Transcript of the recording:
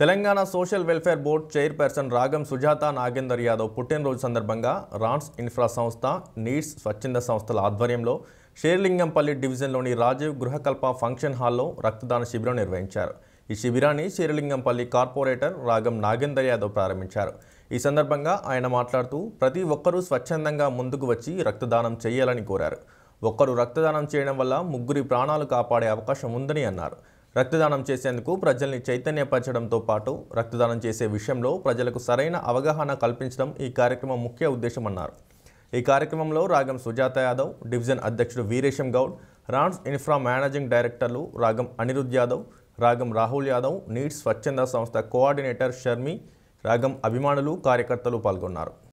Telangana social welfare board chairperson Ragam Sujatha Nagender Yadav పుట్టినరోజు సందర్భంగా రాన్స్ infra సంస్థ నీడ్స్ స్వచ్ఛంద సంస్థల ఆధ్వర్యంలో షేర్లింగంపల్లి డివిజన్లోని రాజీవ్ గృహకల్ప ఫంక్షన్ హాల్లో రక్తదాన శిబిరం నిర్వహించారు ఈ శిబిరాన్ని షేర్లింగంపల్లి కార్పొరేటర్ రాగం నాగేందర్ యాదవ్ ప్రారంభించారు ఈ సందర్భంగా ఆయన మాట్లాడుతూ ప్రతి ఒక్కరూ స్వచ్ఛందంగా ముందుకు వచ్చి రక్తదానం చేయాలని కోరారు ఒక్కరు రక్తదానం చేయడం వల్ల ముగ్గురి ప్రాణాలు కాపాడే అవకాశం ఉందని అన్నారు రక్తదానం చేసేందుకు ప్రజల్ని చైతన్యపరచడంతో పాటు రక్తదానం చేసే విషయంలో ప్రజలకు సరైన అవగాహన కల్పించడం ఈ కార్యక్రమం ముఖ్య ఉద్దేశమన్నారు ఈ కార్యక్రమంలో రాగం సుజాత యాదవ్ డివిజన్ అధ్యక్షుడు Veeresham Goud Rans infra managing డైరెక్టర్లు రాగం అనిరుద్ యాదవ్ రాగం రాహుల్ యాదవ్ నీట్ స్వచ్ఛంద సంస్థ కోఆర్డినేటర్ షర్మి రాగం అభిమానులు కార్యకర్తలు పాల్గొన్నారు